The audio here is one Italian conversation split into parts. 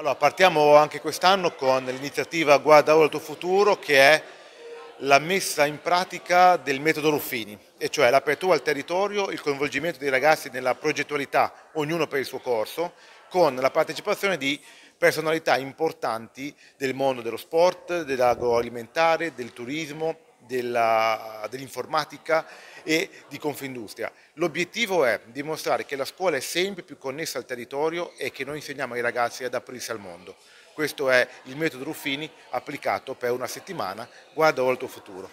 Allora, partiamo anche quest'anno con l'iniziativa Guarda ora il tuo futuro che è la messa in pratica del metodo Ruffini, e cioè l'apertura al territorio, il coinvolgimento dei ragazzi nella progettualità, ognuno per il suo corso, con la partecipazione di personalità importanti del mondo dello sport, dell'agroalimentare, del turismo, dell'informatica e di Confindustria. L'obiettivo è dimostrare che la scuola è sempre più connessa al territorio e che noi insegniamo ai ragazzi ad aprirsi al mondo. Questo è il metodo Ruffini applicato per una settimana, guarda oltre il futuro.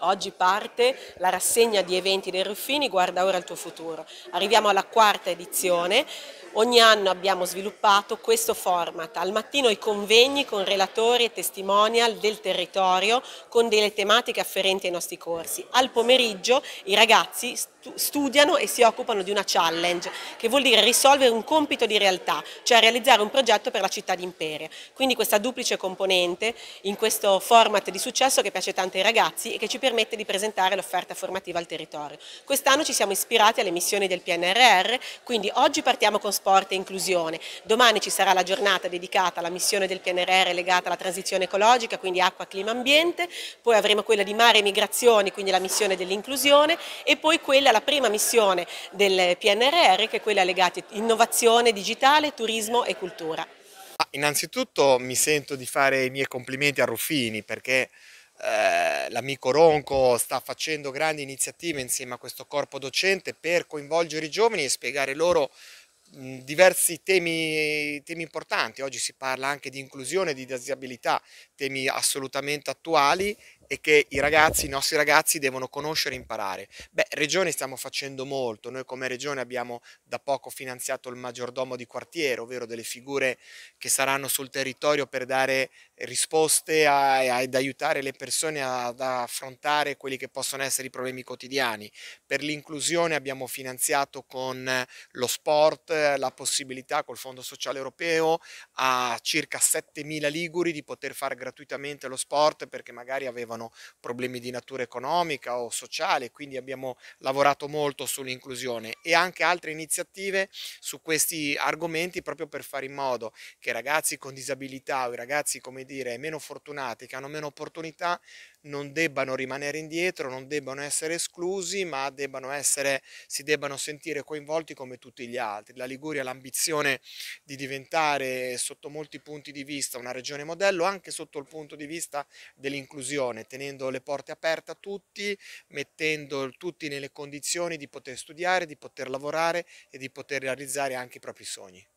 Oggi parte la rassegna di eventi dei Ruffini Guarda ora il tuo futuro. Arriviamo alla quarta edizione. Ogni anno abbiamo sviluppato questo format. Al mattino i convegni con relatori e testimonial del territorio con delle tematiche afferenti ai nostri corsi. Al pomeriggio i ragazzi studiano e si occupano di una challenge che vuol dire risolvere un compito di realtà, cioè realizzare un progetto per la città di Imperia. Quindi questa duplice componente in questo format di successo che piace tanto ai ragazzi e che ci permette permette di presentare l'offerta formativa al territorio. Quest'anno ci siamo ispirati alle missioni del PNRR, quindi oggi partiamo con sport e inclusione, domani ci sarà la giornata dedicata alla missione del PNRR legata alla transizione ecologica, quindi acqua, clima, ambiente, poi avremo quella di mare e migrazioni, quindi la missione dell'inclusione e poi quella, la prima missione del PNRR che è quella legata a innovazione digitale, turismo e cultura. Ah, innanzitutto mi sento di fare i miei complimenti a Ruffini perché eh, l'amico Ronco sta facendo grandi iniziative insieme a questo corpo docente per coinvolgere i giovani e spiegare loro diversi temi, temi importanti, oggi si parla anche di inclusione, di disabilità, temi assolutamente attuali e che i ragazzi, i nostri ragazzi devono conoscere e imparare. Beh, regione stiamo facendo molto, noi come regione abbiamo da poco finanziato il maggiordomo di quartiere, ovvero delle figure che saranno sul territorio per dare risposte a, ed aiutare le persone ad affrontare quelli che possono essere i problemi quotidiani. Per l'inclusione abbiamo finanziato con lo sport la possibilità col Fondo Sociale Europeo a circa 7.000 liguri di poter fare gratuitamente lo sport perché magari avevano avevano problemi di natura economica o sociale, quindi abbiamo lavorato molto sull'inclusione e anche altre iniziative su questi argomenti proprio per fare in modo che i ragazzi con disabilità o i ragazzi come dire meno fortunati, che hanno meno opportunità, non debbano rimanere indietro, non debbano essere esclusi, ma debbano essere, si debbano sentire coinvolti come tutti gli altri. La Liguria ha l'ambizione di diventare sotto molti punti di vista una regione modello anche sotto il punto di vista dell'inclusione, tenendo le porte aperte a tutti, mettendo tutti nelle condizioni di poter studiare, di poter lavorare e di poter realizzare anche i propri sogni.